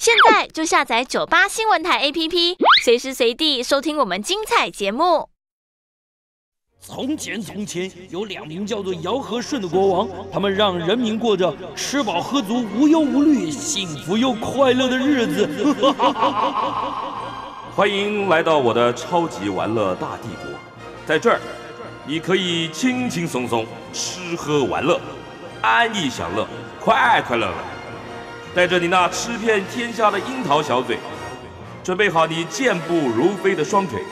现在就下载九八新闻台 APP，随时随地收听我们精彩节目。从前从前有两名叫做尧和舜的国王，他们让人民过着吃饱喝足、无忧无虑、幸福又快乐的日子。欢迎来到我的超级玩乐大帝国，在这儿，你可以轻轻松松吃喝玩乐，安逸享乐，快快乐乐。带着你那吃遍天下的樱桃小嘴，准备好你健步如飞的双腿，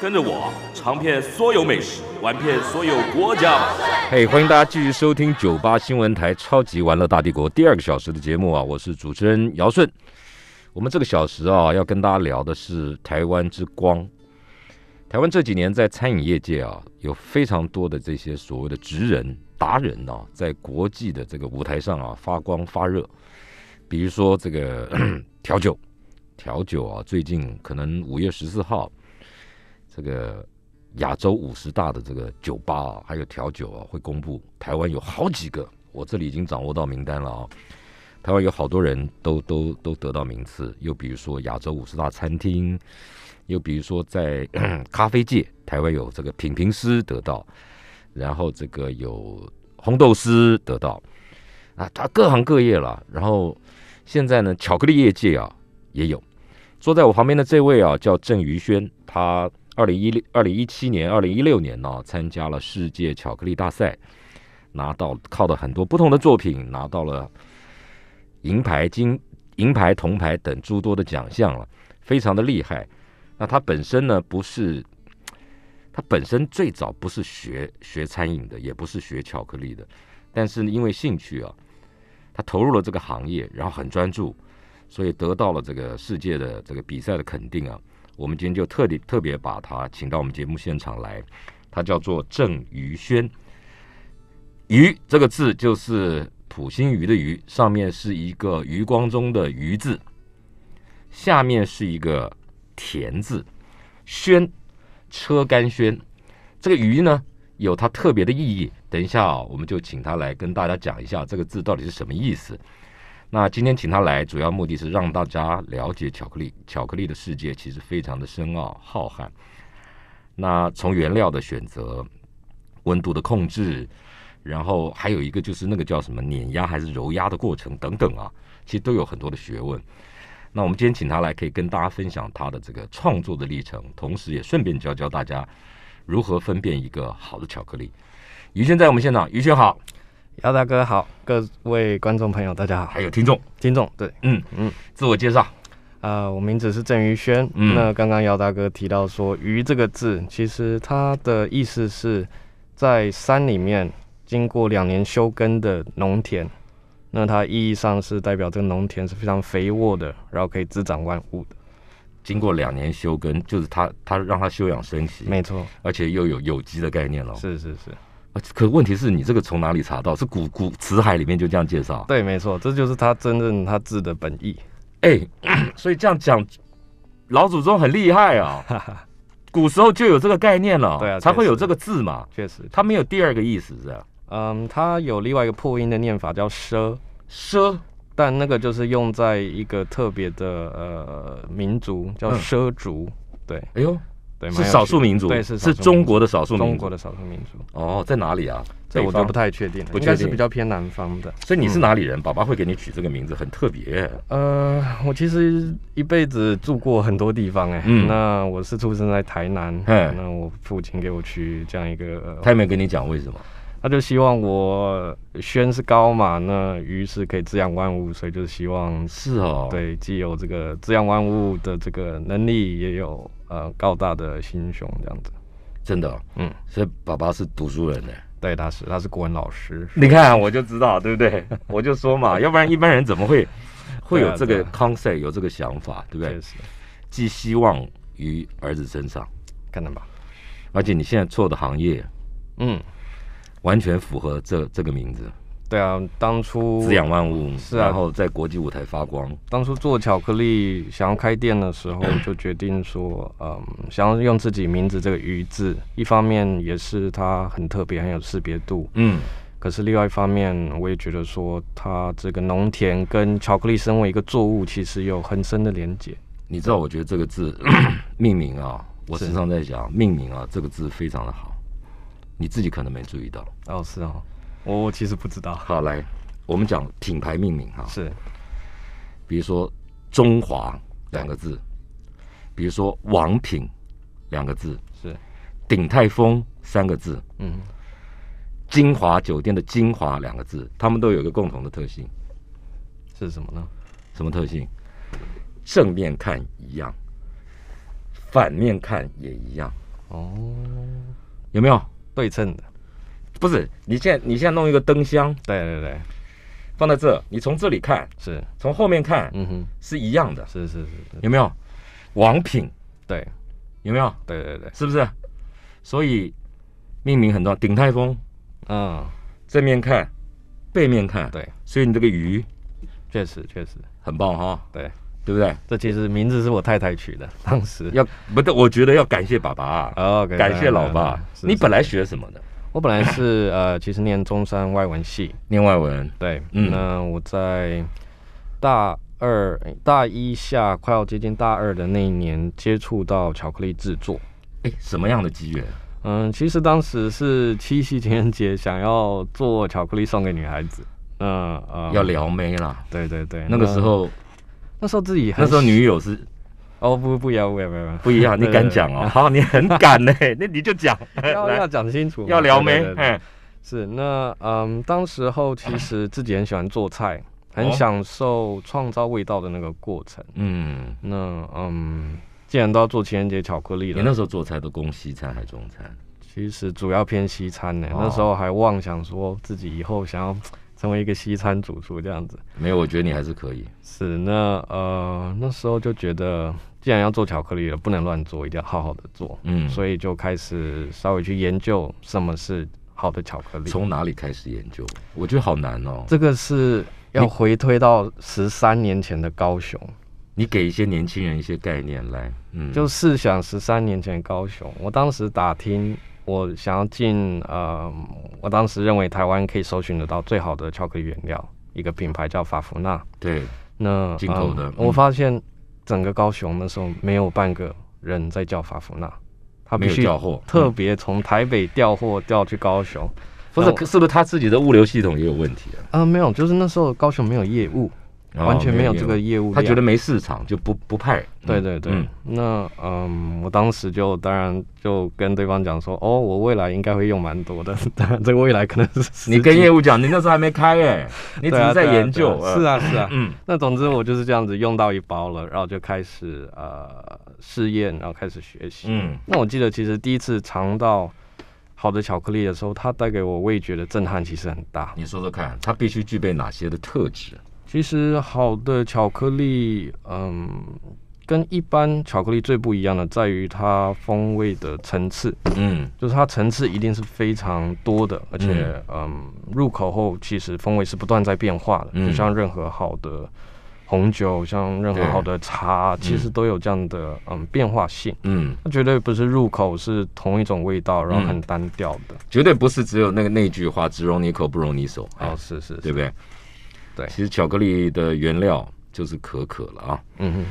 跟着我尝遍所有美食，玩遍所有国家。嘿，欢迎大家继续收听九八新闻台《超级玩乐大帝国》第二个小时的节目啊！我是主持人姚顺。我们这个小时啊，要跟大家聊的是台湾之光。台湾这几年在餐饮业界啊，有非常多的这些所谓的职人达人啊，在国际的这个舞台上啊，发光发热。比如说这个 调酒，调酒啊，最近可能五月十四号，这个亚洲五十大的这个酒吧啊，还有调酒啊，会公布。台湾有好几个，我这里已经掌握到名单了啊。台湾有好多人都都都得到名次。又比如说亚洲五十大餐厅，又比如说在 咖啡界，台湾有这个品评师得到，然后这个有红豆师得到啊，他各行各业了，然后。现在呢，巧克力业界啊也有坐在我旁边的这位啊，叫郑于轩。他二零一六、二零一七年、二零一六年呢，参加了世界巧克力大赛，拿到靠的很多不同的作品，拿到了银牌、金银牌、铜牌等诸多的奖项了，非常的厉害。那他本身呢，不是他本身最早不是学学餐饮的，也不是学巧克力的，但是因为兴趣啊。他投入了这个行业，然后很专注，所以得到了这个世界的这个比赛的肯定啊。我们今天就特地特别把他请到我们节目现场来。他叫做郑余轩，鱼这个字就是普心鱼的鱼，上面是一个余光中的余字，下面是一个田字，轩车干轩，这个余呢？有它特别的意义。等一下，我们就请他来跟大家讲一下这个字到底是什么意思。那今天请他来，主要目的是让大家了解巧克力。巧克力的世界其实非常的深奥、浩瀚。那从原料的选择、温度的控制，然后还有一个就是那个叫什么碾压还是揉压的过程等等啊，其实都有很多的学问。那我们今天请他来，可以跟大家分享他的这个创作的历程，同时也顺便教教大家。如何分辨一个好的巧克力？于轩在我们现场，于轩好，姚大哥好，各位观众朋友大家好，还有听众，听众对，嗯嗯，自我介绍，呃，我名字是郑于轩。那刚刚姚大哥提到说“鱼”这个字，其实它的意思是在山里面经过两年休耕的农田，那它意义上是代表这个农田是非常肥沃的，然后可以滋长万物的。经过两年休耕，就是他他让他休养生息，没错，而且又有有机的概念了。是是是，可问题是你这个从哪里查到？是古古词海里面就这样介绍？对，没错，这就是他真正他字的本意。哎，所以这样讲，老祖宗很厉害啊，古时候就有这个概念了，对啊，才会有这个字嘛。确实，他没有第二个意思，是啊。嗯，他有另外一个破音的念法，叫奢奢。但那个就是用在一个特别的呃民族叫畲族，对，哎呦，对，是少数民族，对，是是中国的少数民族，中国的少数民族。哦，在哪里啊？这我就不太确定，应该是比较偏南方的。所以你是哪里人？爸爸会给你取这个名字很特别。呃，我其实一辈子住过很多地方，哎，那我是出生在台南，那我父亲给我取这样一个，他有没有跟你讲为什么。他就希望我宣是高嘛，那鱼是可以滋养万物，所以就是希望是哦，对，既有这个滋养万物的这个能力，也有呃高大的心胸这样子。真的，嗯，所以爸爸是读书人呢。对，他是他是国文老师。你看我就知道，对不对？我就说嘛，要不然一般人怎么会会有这个 concept，有这个想法，对不对？寄希望于儿子身上，看到吧。而且你现在做的行业，嗯。完全符合这这个名字，对啊，当初滋养万物，是啊，然后在国际舞台发光。当初做巧克力，想要开店的时候，就决定说，嗯，想要用自己名字这个“鱼”字，一方面也是它很特别，很有识别度，嗯。可是另外一方面，我也觉得说，它这个农田跟巧克力身为一个作物，其实有很深的连接。你知道，我觉得这个字 命名啊，我时常在讲命名啊，这个字非常的好。你自己可能没注意到哦，是哦，我我其实不知道。好，来，我们讲品牌命名哈。是，比如说“中华”两个字，比如说“王品”两个字，是“鼎泰丰”三个字，嗯，“金华酒店”的“金华”两个字，他们都有一个共同的特性，是什么呢？什么特性？正面看一样，反面看也一样。哦，有没有？对称的，不是你现在你现在弄一个灯箱，对对对，放在这，你从这里看，是从后面看，嗯哼，是一样的，是是是，有没有，王品，对，有没有，对对对，是不是？所以命名很重要，顶泰丰，嗯，正面看，背面看，对，所以你这个鱼，确实确实很棒哈，对。对不对？这其实名字是我太太取的，当时要不对，我觉得要感谢爸爸啊，感谢老爸。你本来学什么的？我本来是呃，其实念中山外文系，念外文。对，嗯。那我在大二大一下快要接近大二的那一年，接触到巧克力制作。哎，什么样的机缘？嗯，其实当时是七夕情人节，想要做巧克力送给女孩子。嗯啊，要撩妹了。对对对，那个时候。那时候自己，那时候女友是，哦不不要，不要不要不要不一样。你敢讲哦？好，你很敢呢，那你就讲，要要讲清楚，要聊没？嗯，是那嗯，当时候其实自己很喜欢做菜，很享受创造味道的那个过程。嗯，那嗯，既然都要做情人节巧克力了，你那时候做菜都供西餐还是中餐？其实主要偏西餐呢，那时候还妄想说自己以后想要。成为一个西餐主厨这样子，没有，我觉得你还是可以。是那呃，那时候就觉得，既然要做巧克力了，不能乱做，一定要好好的做。嗯，所以就开始稍微去研究什么是好的巧克力。从哪里开始研究？我觉得好难哦。这个是要回推到十三年前的高雄。你给一些年轻人一些概念来，嗯，就试想十三年前高雄，我当时打听。我想要进，呃，我当时认为台湾可以搜寻得到最好的巧克力原料，一个品牌叫法芙娜。对，那进口的，我发现整个高雄那时候没有半个人在叫法芙娜，他必须调货，特别从台北调货调去高雄，不是，是不是他自己的物流系统也有问题啊？啊，没有，就是那时候高雄没有业务。完全没有这个业务，他觉得没市场就不不派。对对对，那嗯，我当时就当然就跟对方讲说，哦，我未来应该会用蛮多的，当然这个未来可能是你跟业务讲，你那时候还没开哎，你只是在研究。是啊是啊，嗯，那总之我就是这样子用到一包了，然后就开始呃试验，然后开始学习。嗯，那我记得其实第一次尝到好的巧克力的时候，它带给我味觉的震撼其实很大。你说说看，它必须具备哪些的特质？其实好的巧克力，嗯，跟一般巧克力最不一样的在于它风味的层次，嗯，就是它层次一定是非常多的，而且嗯，入口后其实风味是不断在变化的，就像任何好的红酒，像任何好的茶，其实都有这样的嗯变化性，嗯，它绝对不是入口是同一种味道，然后很单调的，绝对不是只有那个那句话“只容你口，不容你手”，哦，是是，对不对？对，其实巧克力的原料就是可可了啊，嗯哼，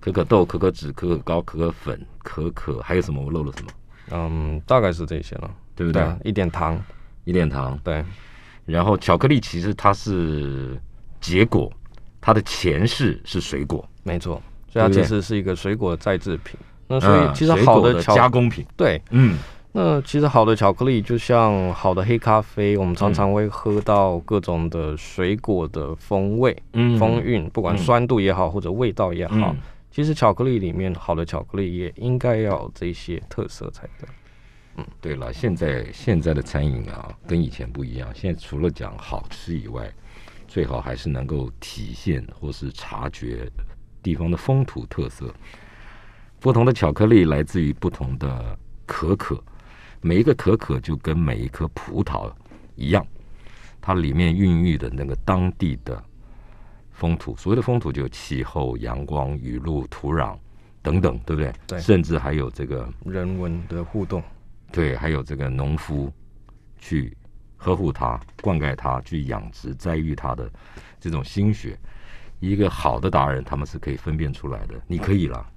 可可豆、可可脂、可可膏、可可粉、可可，还有什么？我漏了什么？嗯，大概是这些了，对不对？一点糖，一点糖，对。然后巧克力其实它是结果，它的前世是水果，没错，所以它其实是一个水果再制品。那所以其实好的加工品，对，嗯。那其实好的巧克力就像好的黑咖啡，我们常常会喝到各种的水果的风味、风韵，不管酸度也好，或者味道也好。其实巧克力里面好的巧克力也应该有这些特色才对。嗯，对了，现在现在的餐饮啊，跟以前不一样。现在除了讲好吃以外，最好还是能够体现或是察觉地方的风土特色。不同的巧克力来自于不同的可可。每一个可可就跟每一颗葡萄一样，它里面孕育的那个当地的风土，所谓的风土就气候、阳光、雨露、土壤等等，对不对？对，甚至还有这个人文的互动，对，还有这个农夫去呵护它、灌溉它、去养殖、栽育它的这种心血。一个好的达人，他们是可以分辨出来的。你可以了，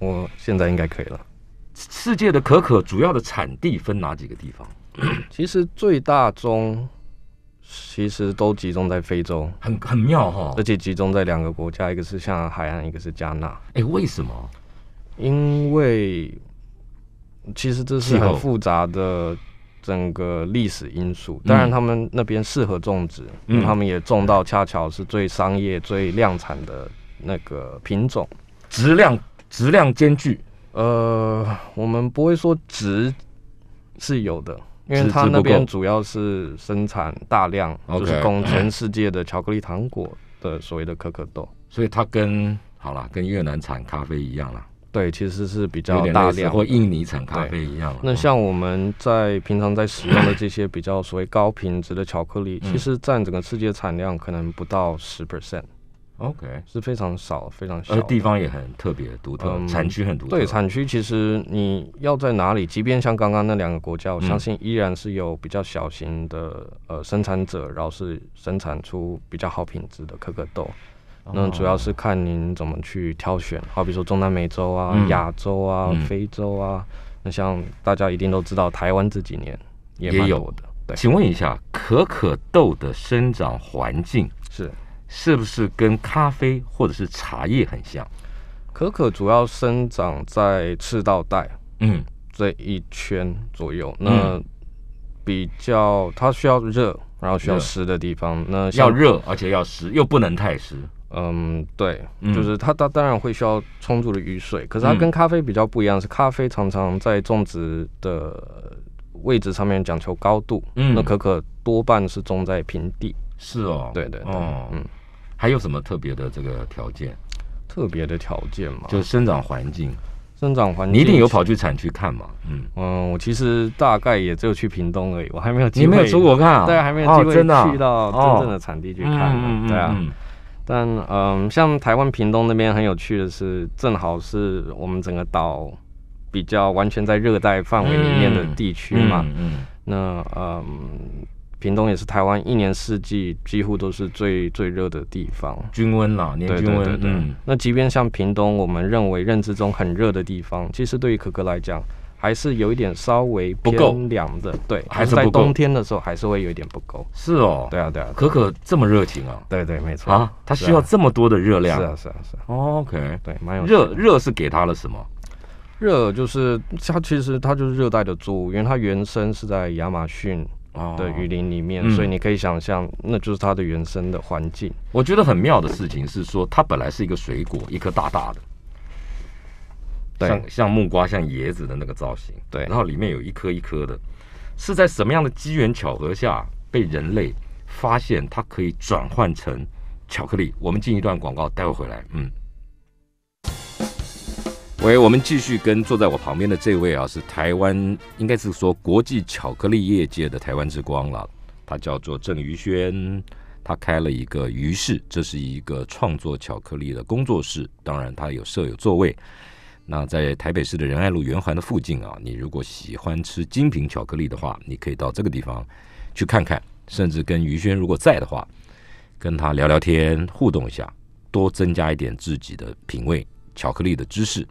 我现在应该可以了。世界的可可主要的产地分哪几个地方？其实最大宗其实都集中在非洲，很很妙哈。而且集中在两个国家，一个是像海岸，一个是加纳。哎，为什么？因为其实这是很复杂的整个历史因素。当然，他们那边适合种植，他们也种到恰巧是最商业、最量产的那个品种，质量质量兼具。呃，我们不会说值是有的，因为它那边主要是生产大量，就是供全世界的巧克力糖果的所谓的可可豆，所以它跟好了跟越南产咖啡一样了，对，其实是比较大量或印尼产咖啡一样。那像我们在平常在使用的这些比较所谓高品质的巧克力，其实占整个世界产量可能不到十 percent。OK，是非常少，非常小，而地方也很特别、独特，产区很独特。对，产区其实你要在哪里，即便像刚刚那两个国家，我相信依然是有比较小型的呃生产者，然后是生产出比较好品质的可可豆。那主要是看您怎么去挑选，好比说中南美洲啊、亚洲啊、非洲啊，那像大家一定都知道，台湾这几年也有的。请问一下，可可豆的生长环境是？是不是跟咖啡或者是茶叶很像？可可主要生长在赤道带，嗯，这一圈左右。那比较，它需要热，然后需要湿的地方。那要热，而且要湿，又不能太湿。嗯，对，就是它它当然会需要充足的雨水。可是它跟咖啡比较不一样，是咖啡常常在种植的位置上面讲求高度，嗯，那可可多半是种在平地。是哦，对对哦，嗯，还有什么特别的这个条件？特别的条件嘛，就是生长环境。生长环境，你一定有跑去产区看嘛？嗯嗯，我其实大概也只有去屏东而已，我还没有，你没有出国看，对，还没有机会去到真正的产地去看，对啊。但嗯，像台湾屏东那边很有趣的是，正好是我们整个岛比较完全在热带范围里面的地区嘛，嗯，那嗯。屏东也是台湾一年四季几乎都是最最热的地方，均温啦，年均温。嗯，那即便像屏东，我们认为认知中很热的地方，其实对于可可来讲，还是有一点稍微不够凉的。对，还是在冬天的时候还是会有一点不够。是哦，对啊对啊。可可这么热情啊？对对，没错。啊，它需要这么多的热量。是啊是啊是。啊 OK，对，蛮有。热热是给它了什么？热就是它其实它就是热带的作物，因为它原生是在亚马逊。的雨林里面，所以你可以想象，那就是它的原生的环境。我觉得很妙的事情是说，它本来是一个水果，一颗大大的，像像木瓜、像椰子的那个造型。对，然后里面有一颗一颗的，是在什么样的机缘巧合下被人类发现，它可以转换成巧克力？我们进一段广告，待会回来，嗯。喂，我们继续跟坐在我旁边的这位啊，是台湾，应该是说国际巧克力业界的台湾之光了。他叫做郑于轩，他开了一个鱼室，这是一个创作巧克力的工作室。当然，他有设有座位。那在台北市的仁爱路圆环的附近啊，你如果喜欢吃精品巧克力的话，你可以到这个地方去看看，甚至跟于轩如果在的话，跟他聊聊天，互动一下，多增加一点自己的品味巧克力的知识。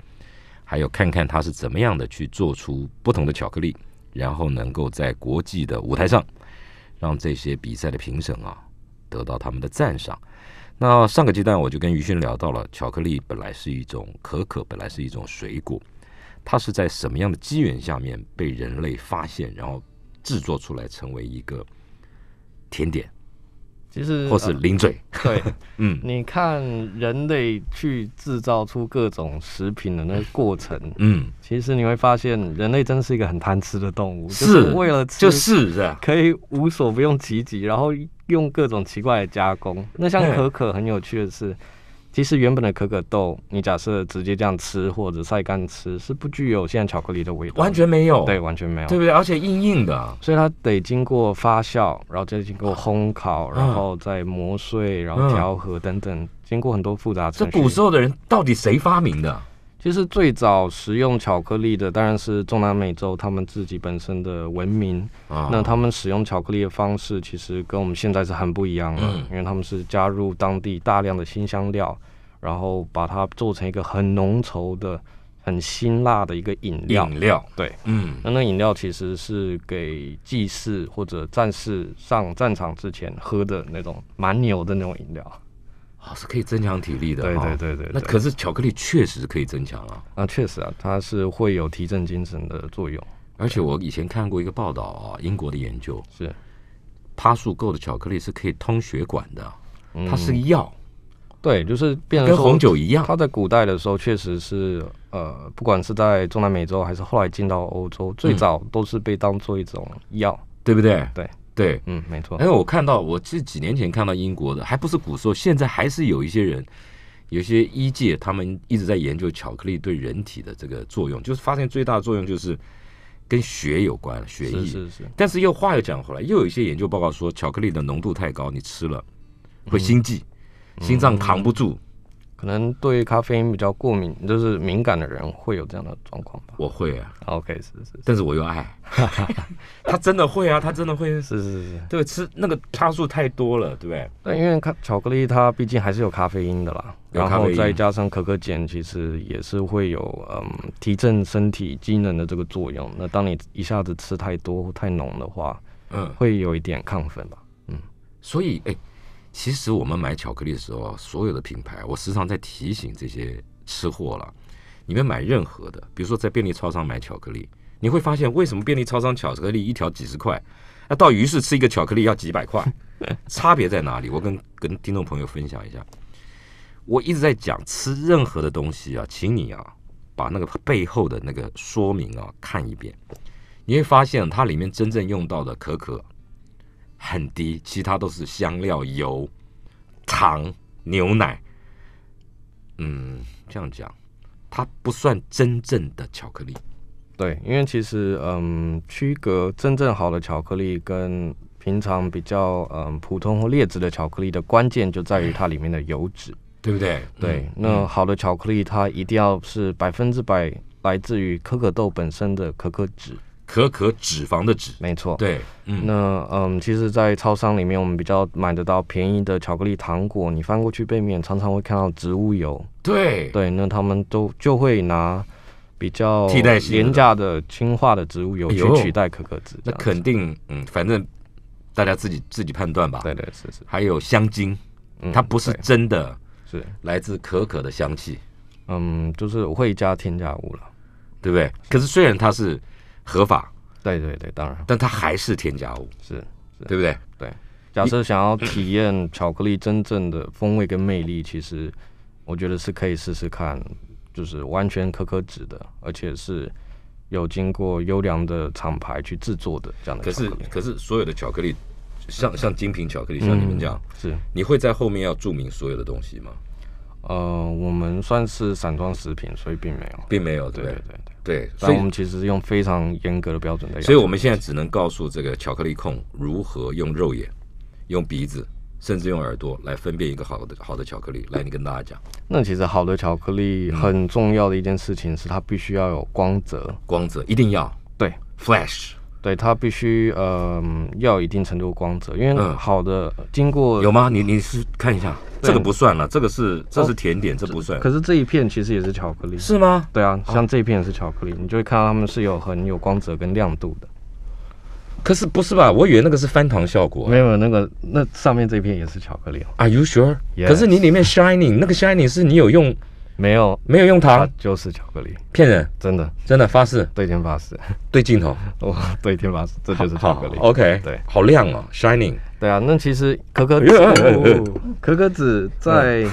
还有看看他是怎么样的去做出不同的巧克力，然后能够在国际的舞台上让这些比赛的评审啊得到他们的赞赏。那上个阶段我就跟于迅聊到了，巧克力本来是一种可可，本来是一种水果，它是在什么样的机缘下面被人类发现，然后制作出来成为一个甜点。其实，或是零嘴，对，嗯，你看人类去制造出各种食品的那个过程，嗯，其实你会发现，人类真的是一个很贪吃的动物，是为了就是可以无所不用其极，然后用各种奇怪的加工。那像可可，很有趣的是。其实原本的可可豆，你假设直接这样吃或者晒干吃，是不具有现在巧克力的味道，完全没有。对，完全没有。对不对？而且硬硬的，所以它得经过发酵，然后再经过烘烤，然后再磨碎，然后调和等等，经过很多复杂程序。这古时候的人到底谁发明的？其实最早食用巧克力的当然是中南美洲他们自己本身的文明，那他们使用巧克力的方式其实跟我们现在是很不一样的，因为他们是加入当地大量的新香料，然后把它做成一个很浓稠的、很辛辣的一个饮料。饮料，对，嗯，那那饮料其实是给祭祀或者战士上战场之前喝的那种蛮牛的那种饮料。是可以增强体力的，对对对对。那可是巧克力确实可以增强啊，啊，确实啊，它是会有提振精神的作用。而且我以前看过一个报道啊，英国的研究是趴树够的巧克力是可以通血管的，它是药，对，就是变跟红酒一样。它在古代的时候确实是，呃，不管是在中南美洲还是后来进到欧洲，最早都是被当做一种药，对不对？对。对，嗯，没错。因为我看到，我是几年前看到英国的，还不是古时候，现在还是有一些人，有些医界他们一直在研究巧克力对人体的这个作用，就是发现最大的作用就是跟血有关，血液是是。但是又话又讲回来，又有一些研究报告说，巧克力的浓度太高，你吃了会心悸，心脏扛不住。可能对咖啡因比较过敏，就是敏感的人会有这样的状况吧。我会啊，OK，是是。但是我又爱，他真的会啊，他真的会，是是是对，吃那个差数太多了，对不对？那因为咖巧克力它毕竟还是有咖啡因的啦，然后再加上可可碱，其实也是会有嗯提振身体机能的这个作用。那当你一下子吃太多太浓的话，嗯，会有一点亢奋吧，嗯。所以，哎。其实我们买巧克力的时候，所有的品牌，我时常在提醒这些吃货了。你们买任何的，比如说在便利超商买巧克力，你会发现为什么便利超商巧克力一条几十块，那到于是吃一个巧克力要几百块，差别在哪里？我跟跟听众朋友分享一下。我一直在讲吃任何的东西啊，请你啊把那个背后的那个说明啊看一遍，你会发现它里面真正用到的可可。很低，其他都是香料、油、糖、牛奶。嗯，这样讲，它不算真正的巧克力。对，因为其实，嗯，区隔真正好的巧克力跟平常比较，嗯，普通或劣质的巧克力的关键就在于它里面的油脂，对不对？对，那好的巧克力它一定要是百分之百来自于可可豆本身的可可脂。可可脂肪的脂，没错。对，嗯，那嗯，其实，在超商里面，我们比较买得到便宜的巧克力糖果。你翻过去背面，常常会看到植物油。对对，那他们都就会拿比较替代廉价的氢化的植物油去取代可可脂。那肯定，嗯，反正大家自己自己判断吧。对对是是。还有香精，嗯、它不是真的是来自可可的香气。嗯，就是会加添加物了，对不对？可是虽然它是。合法，对对对，当然，但它还是添加物，是对不对？对，假设想要体验巧克力真正的风味跟魅力，其实我觉得是可以试试看，就是完全可可脂的，而且是有经过优良的厂牌去制作的这样的。可是，可是所有的巧克力，像像精品巧克力，像你们这样，是你会在后面要注明所有的东西吗？呃，我们算是散装食品，所以并没有，并没有，对对对对。以我们其实用非常严格的标准的，所以我们现在只能告诉这个巧克力控如何用肉眼、用鼻子，甚至用耳朵来分辨一个好的好的巧克力。来，你跟大家讲，那其实好的巧克力很重要的一件事情是它必须要有光泽，光泽一定要对，flash。对它必须呃要一定程度光泽，因为好的经过有吗？你你是看一下，这个不算了，这个是这是甜点，这不算。可是这一片其实也是巧克力，是吗？对啊，像这一片也是巧克力，你就会看到它们是有很有光泽跟亮度的。可是不是吧？我以为那个是翻糖效果。没有那个，那上面这一片也是巧克力。Are you sure？可是你里面 shining，那个 shining 是你有用。没有没有用糖，就是巧克力，骗人！真的真的发誓，对天发誓，对镜头，哇，对天发誓，这就是巧克力。OK，对，好亮哦，shining。对啊，那其实可可可可子在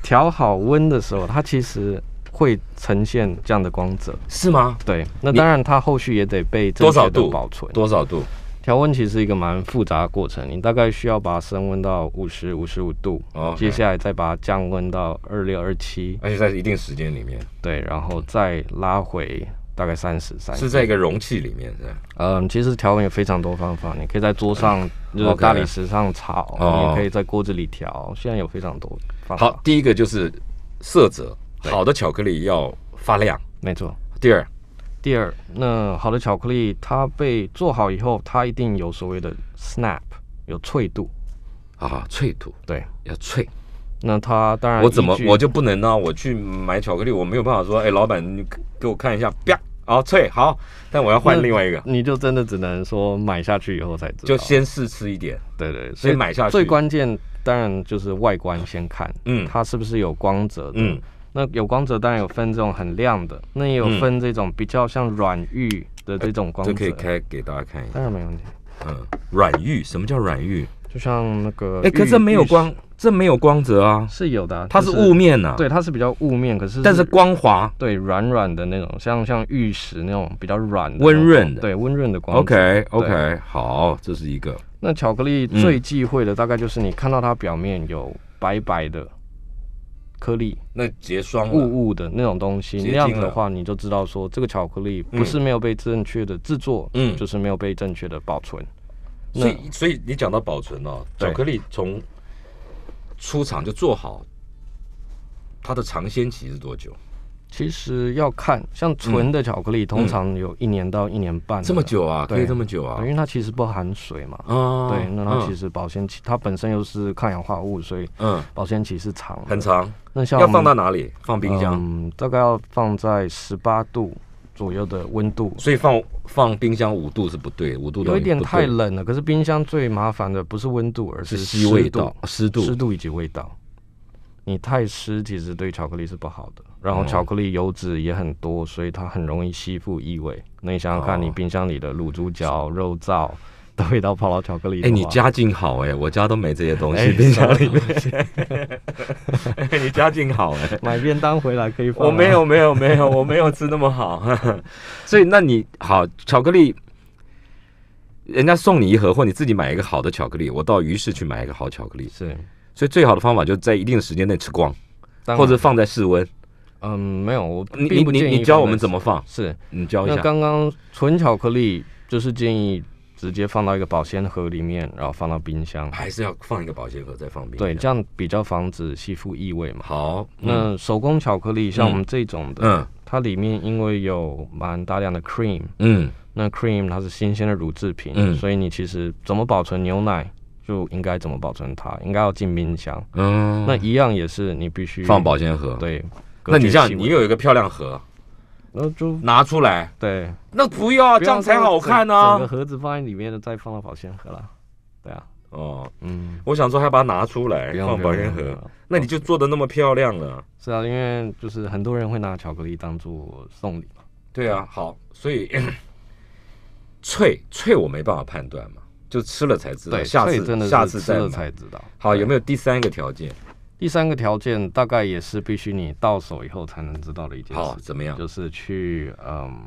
调好温的时候，它其实会呈现这样的光泽，是吗？对，那当然它后续也得被多少度保存？多少度？调温其实是一个蛮复杂过程，你大概需要把它升温到五十五十五度，接下来再把它降温到二六二七，而且在一定时间里面，对，然后再拉回大概三十三，是在一个容器里面，是吧？嗯，其实调温有非常多方法，你可以在桌上，就是大理石上炒，你可以在锅子里调，现在有非常多方法。好，第一个就是色泽，好的巧克力要发亮，没错。第二。第二，那好的巧克力，它被做好以后，它一定有所谓的 snap，有脆度啊，脆度对，要脆。那它当然，我怎么我就不能呢？我去买巧克力，我没有办法说，哎，老板你给我看一下，啪，啊，脆好，但我要换另外一个，你就真的只能说买下去以后才知道，就先试吃一点，对对，所以买下最关键，当然就是外观先看，嗯，它是不是有光泽的？嗯。那有光泽，当然有分这种很亮的，那也有分这种比较像软玉的这种光泽。这可以开给大家看一下。当然没问题。嗯，软玉，什么叫软玉？就像那个……哎，可是这没有光，这没有光泽啊。是有的，它是雾面呐。对，它是比较雾面，可是但是光滑。对，软软的那种，像像玉石那种比较软、温润的。对，温润的光泽。OK，OK，好，这是一个。那巧克力最忌讳的大概就是你看到它表面有白白的。颗粒那结霜雾雾的那种东西，那样的话你就知道说这个巧克力不是没有被正确的制作，嗯，就是没有被正确的保存。所以，所以你讲到保存哦，巧克力从出厂就做好，它的尝鲜期是多久？其实要看，像纯的巧克力，通常有一年到一年半。这么久啊？对，这么久啊？因为它其实不含水嘛。啊。对，那它其实保鲜期，它本身又是抗氧化物，所以嗯，保鲜期是长，很长。那像要放到哪里？放冰箱。嗯，大概要放在十八度左右的温度。所以放放冰箱五度是不对，五度有一点太冷了。可是冰箱最麻烦的不是温度，而是湿度、湿度、湿度以及味道。你太湿，其实对巧克力是不好的。然后巧克力油脂也很多，所以它很容易吸附异味。那你想想看，你冰箱里的卤猪脚、肉燥，的味道跑到巧克力。哎，你家境好哎，我家都没这些东西，冰箱里面。你家境好哎，买便当回来可以。我没有，没有，没有，我没有吃那么好。所以那你好，巧克力，人家送你一盒，或你自己买一个好的巧克力。我到鱼市去买一个好巧克力。是。所以最好的方法就是在一定的时间内吃光，或者放在室温。嗯，没有，我并不你你教我们怎么放是？你教一下。刚刚纯巧克力就是建议直接放到一个保鲜盒里面，然后放到冰箱。还是要放一个保鲜盒再放冰？对，这样比较防止吸附异味嘛。好，那手工巧克力像我们这种的，嗯，它里面因为有蛮大量的 cream，嗯，那 cream 它是新鲜的乳制品，嗯，所以你其实怎么保存牛奶？就应该怎么保存它？应该要进冰箱。嗯，那一样也是你必须放保鲜盒。对，那你这样，你有一个漂亮盒，然就拿出来。对，那不要这样才好看呢。整个盒子放在里面的，再放到保鲜盒了。对啊。哦，嗯，我想说，还把它拿出来放保鲜盒，那你就做的那么漂亮了。是啊，因为就是很多人会拿巧克力当做送礼。嘛。对啊。好，所以 脆脆我没办法判断嘛。就吃了才知道，对，下次，真的下次吃了才知道。好，有没有第三个条件？第三个条件大概也是必须你到手以后才能知道的一件事。好，怎么样？就是去嗯，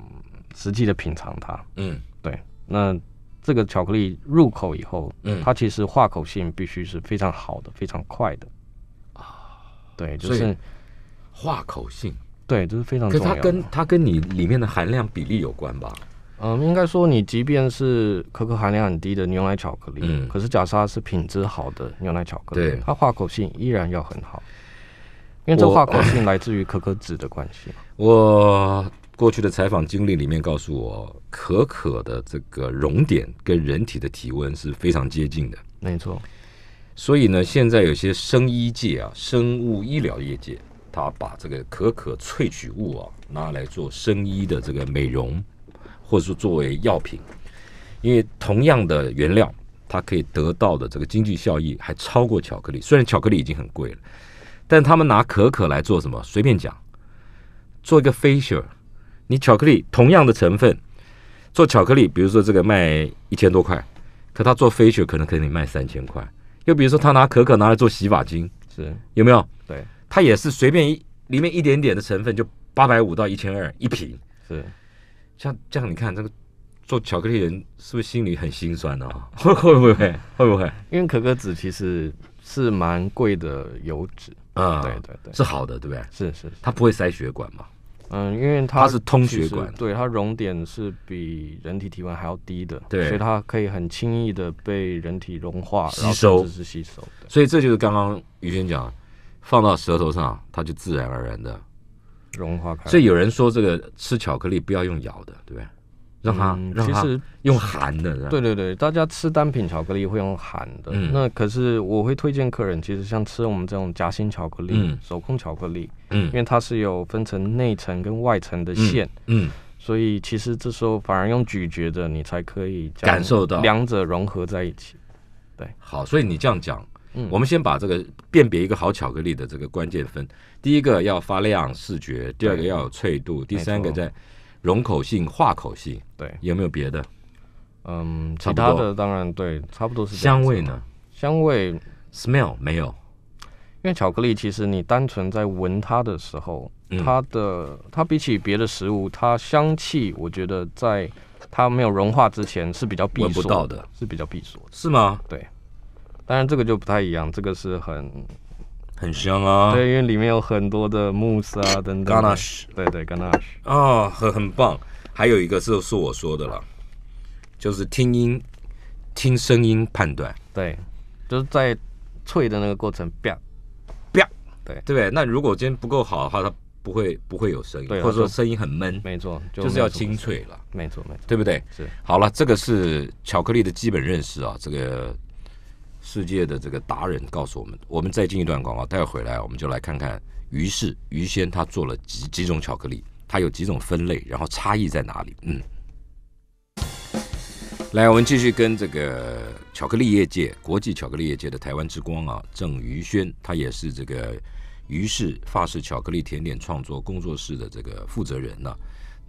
实际的品尝它。嗯，对。那这个巧克力入口以后，嗯，它其实化口性必须是非常好的，非常快的。啊，对，就是化口性，对，就是非常重要。可是它跟它跟你里面的含量比例有关吧？嗯，应该说，你即便是可可含量很低的牛奶巧克力，嗯，可是假设是品质好的牛奶巧克力，它化口性依然要很好，因为这化口性来自于可可脂的关系。我过去的采访经历里面告诉我，可可的这个熔点跟人体的体温是非常接近的，没错。所以呢，现在有些生医界啊，生物医疗业界，他把这个可可萃取物啊拿来做生医的这个美容。或者说，作为药品，因为同样的原料，它可以得到的这个经济效益还超过巧克力。虽然巧克力已经很贵了，但他们拿可可来做什么？随便讲，做一个 facial，你巧克力同样的成分，做巧克力，比如说这个卖一千多块，可他做 facial 可能可以卖三千块。又比如说，他拿可可拿来做洗发精，是有没有？对，他也是随便一里面一点点的成分，就八百五到一千二一瓶，是。像这样，你看这个做巧克力人是不是心里很心酸呢？会会会会会不会？因为可可脂其实是蛮贵的油脂啊，对对对，是好的，对不对？是是，它不会塞血管嘛？嗯，因为它它是通血管，对，它熔点是比人体体温还要低的，对，所以它可以很轻易的被人体融化吸收，是吸收的。所以这就是刚刚于轩讲，放到舌头上，它就自然而然的。融化开，所以有人说这个吃巧克力不要用咬的，对不对？让他让他用含的，对对对。大家吃单品巧克力会用含的，那可是我会推荐客人，其实像吃我们这种夹心巧克力、手工巧克力，嗯，因为它是有分成内层跟外层的馅，嗯，所以其实这时候反而用咀嚼的，你才可以感受到两者融合在一起。对，好，所以你这样讲。我们先把这个辨别一个好巧克力的这个关键分，第一个要发亮视觉，第二个要有脆度，第三个在融口性、化口性。对，有没有别的？嗯，其他的当然对，差不多是。香味呢？香味？smell 没有，因为巧克力其实你单纯在闻它的时候，它的它比起别的食物，它香气我觉得在它没有融化之前是比较闭锁的，是比较闭锁。是吗？对。当然，这个就不太一样，这个是很很香啊。对，因为里面有很多的慕斯啊等等。ganache。对对，ganache。啊，很很棒。还有一个是是我说的了，就是听音，听声音判断。对，就是在脆的那个过程，啪啪。对对，那如果今天不够好的话，它不会不会有声音，或者说声音很闷。没错，就是要清脆了。没错没错，对不对？是。好了，这个是巧克力的基本认识啊，这个。世界的这个达人告诉我们，我们再进一段广告，待会回来我们就来看看。于是于轩他做了几几种巧克力，他有几种分类，然后差异在哪里？嗯，来，我们继续跟这个巧克力业界，国际巧克力业界的台湾之光啊，郑于轩，他也是这个于是法式巧克力甜点创作工作室的这个负责人呢，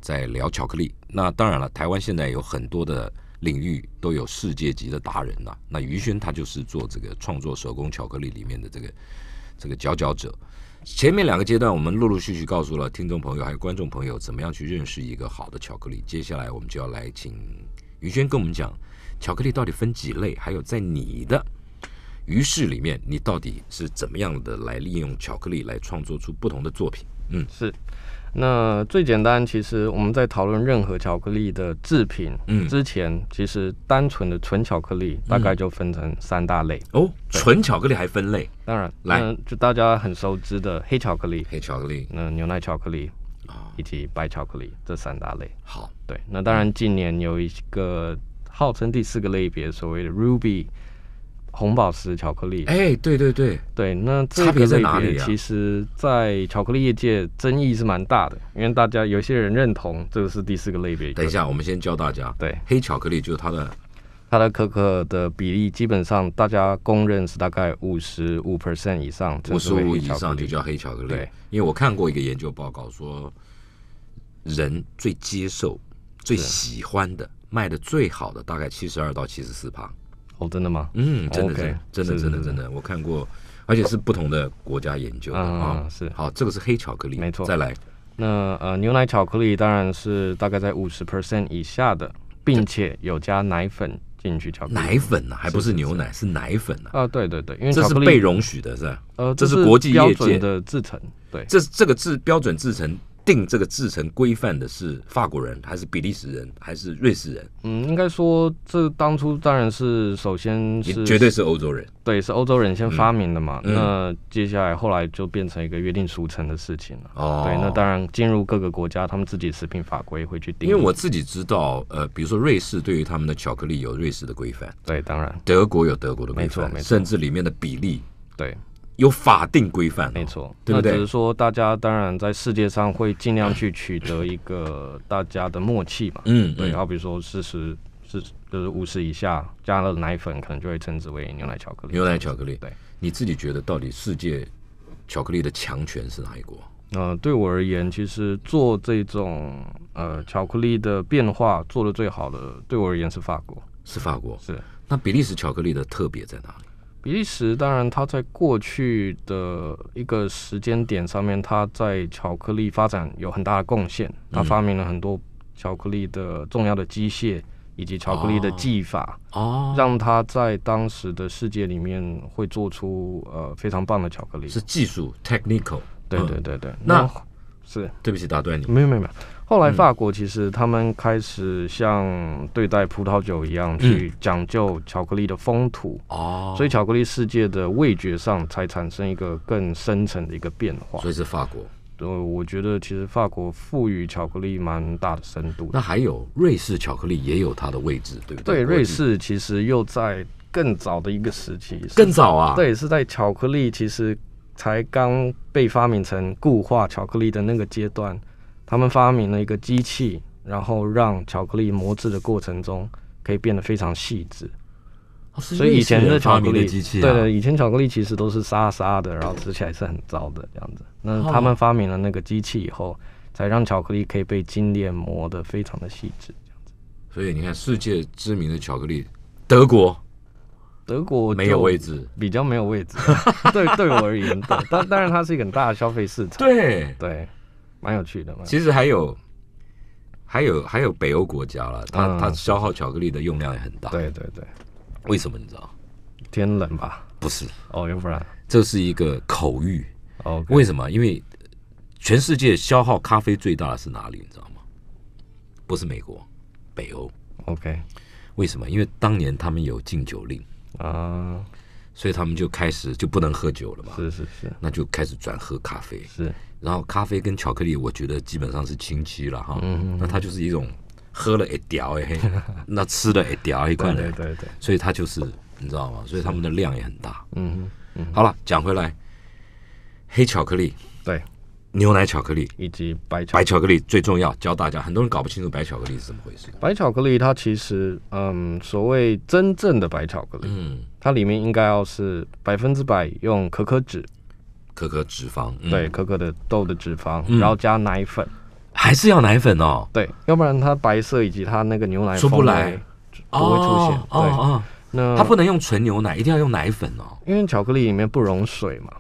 在聊巧克力。那当然了，台湾现在有很多的。领域都有世界级的达人呐，那于轩他就是做这个创作手工巧克力里面的这个这个佼佼者。前面两个阶段，我们陆陆续续告诉了听众朋友还有观众朋友，怎么样去认识一个好的巧克力。接下来，我们就要来请于轩跟我们讲，巧克力到底分几类，还有在你的余事里面，你到底是怎么样的来利用巧克力来创作出不同的作品？嗯，是。那最简单，其实我们在讨论任何巧克力的制品之前，其实单纯的纯巧克力大概就分成三大类哦。纯巧克力还分类？当然，来，就大家很熟知的黑巧克力、黑巧克力、嗯，牛奶巧克力，以及白巧克力这三大类。好，对。那当然，近年有一个号称第四个类别，所谓的 Ruby。红宝石巧克力，哎，对对对对，那差别在哪里？啊？其实，在巧克力业界争议是蛮大的，因为大家有些人认同这个是第四个类别。等一下，我们先教大家，对黑巧克力，就是它的它的可可的比例，基本上大家公认是大概五十五 percent 以上，五十五以上就叫黑巧克力。对，因为我看过一个研究报告说，人最接受、最喜欢的、卖的最好的，大概七十二到七十四趴。哦，真的吗？嗯，真的，真真的，真的真的，我看过，而且是不同的国家研究的啊。是，好，这个是黑巧克力，没错。再来，那呃，牛奶巧克力当然是大概在五十 percent 以下的，并且有加奶粉进去。巧克力奶粉呢？还不是牛奶，是奶粉啊。啊，对对对，因为这是被容许的，是吧？呃，这是国际标准的制成，对，这这个制标准制成。定这个制成规范的是法国人还是比利时人还是瑞士人？嗯，应该说这当初当然是首先，绝对是欧洲人。对，是欧洲人先发明的嘛？那接下来后来就变成一个约定俗成的事情了。哦，对，那当然进入各个国家，他们自己食品法规会去定。因为我自己知道，呃，比如说瑞士对于他们的巧克力有瑞士的规范，对，当然，德国有德国的规范，甚至里面的比例，对。有法定规范，没错。那只是说，大家当然在世界上会尽量去取得一个大家的默契嘛。嗯，对。好比说四十、四就是五十以下加了奶粉，可能就会称之为牛奶巧克力。牛奶巧克力，对。你自己觉得，到底世界巧克力的强权是哪一国？呃，对我而言，其实做这种呃巧克力的变化做的最好的，对我而言是法国。是法国。是。那比利时巧克力的特别在哪里？比利时当然，它在过去的一个时间点上面，它在巧克力发展有很大的贡献。它发明了很多巧克力的重要的机械以及巧克力的技法，哦，让它在当时的世界里面会做出呃非常棒的巧克力。是技术 technical，对对对对，那是对不起，打断你，没有没有没有。后来，法国其实他们开始像对待葡萄酒一样去讲究巧克力的风土哦，所以巧克力世界的味觉上才产生一个更深层的一个变化。所以是法国，对，我觉得其实法国赋予巧克力蛮大的深度。那还有瑞士巧克力也有它的位置，对不对？对，瑞士其实又在更早的一个时期，更早啊，对，是在巧克力其实才刚被发明成固化巧克力的那个阶段。他们发明了一个机器，然后让巧克力磨制的过程中可以变得非常细致。所以以前的巧克力机器，对对，以前巧克力其实都是沙沙的，然后吃起来是很糟的这样子。那他们发明了那个机器以后，才让巧克力可以被精炼磨得非常的细致，这样子。所以你看，世界知名的巧克力，德国，德国没有位置，比较没有位置。对，对我而言当但然它是一个很大的消费市场。对，对。蛮有趣的嘛。其实还有，还有还有北欧国家了，它它消耗巧克力的用量也很大。对对对，为什么你知道？天冷吧？不是哦，要不然这是一个口欲。OK，为什么？因为全世界消耗咖啡最大的是哪里？你知道吗？不是美国，北欧。OK，为什么？因为当年他们有禁酒令啊，所以他们就开始就不能喝酒了嘛。是是是，那就开始转喝咖啡。是。然后咖啡跟巧克力，我觉得基本上是亲戚了哈。嗯嗯。那它就是一种喝了一条诶，那吃了一条一块的。对对对。所以它就是你知道吗？所以他们的量也很大。嗯嗯。好了，讲回来，黑巧克力，对，牛奶巧克力以及白白巧克力最重要。教大家，很多人搞不清楚白巧克力是怎么回事。白巧克力它其实，嗯，所谓真正的白巧克力，嗯，它里面应该要是百分之百用可可脂。可可脂肪，对，可可的豆的脂肪，然后加奶粉，还是要奶粉哦，对，要不然它白色以及它那个牛奶出不来，不会出现，对哦、那它不能用纯牛奶，一定要用奶粉哦，因为巧克力里面不溶水嘛，